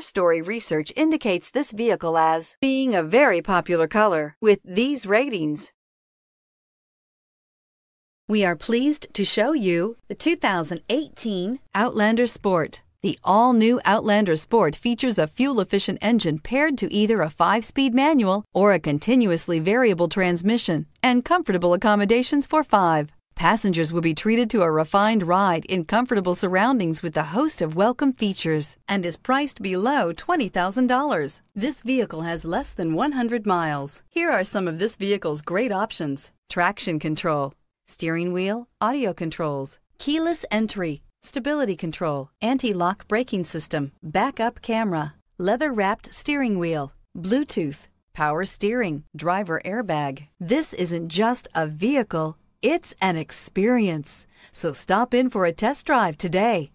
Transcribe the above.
Story research indicates this vehicle as being a very popular color with these ratings. We are pleased to show you the 2018 Outlander Sport. The all-new Outlander Sport features a fuel-efficient engine paired to either a 5-speed manual or a continuously variable transmission and comfortable accommodations for five. Passengers will be treated to a refined ride in comfortable surroundings with a host of welcome features and is priced below $20,000. This vehicle has less than 100 miles. Here are some of this vehicle's great options. Traction control, steering wheel, audio controls, keyless entry, stability control, anti-lock braking system, backup camera, leather-wrapped steering wheel, Bluetooth, power steering, driver airbag. This isn't just a vehicle, it's an experience, so stop in for a test drive today.